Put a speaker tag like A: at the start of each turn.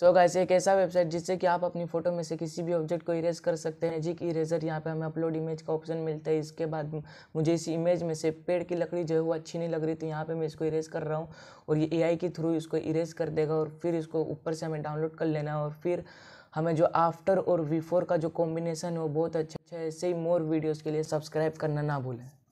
A: सो so guys एक ऐसा website जिससे कि आप अपनी फोटो में से किसी भी ऑब्जेक्ट को इरेज कर सकते हैं मैजिक इरेजर यहाँ पे हमें अपलोड इमेज का ऑप्शन मिलता है इसके बाद मुझे इस इमेज में से पेड़ की लकड़ी जो है वो अच्छी नहीं लग रही तो यहाँ पे मैं इसको इरेज कर रहा हूँ और ये एआई के थ्रू इसको इरेज कर देगा और फिर इसको ऊपर से हमें डाउनलोड कर लेना है और फिर हमें जो आफ्टर और बिफोर का जो कॉम्बिनेसन है वो बहुत अच्छा है ऐसे ही मोर वीडियोज़ के लिए सब्सक्राइब करना ना भूलें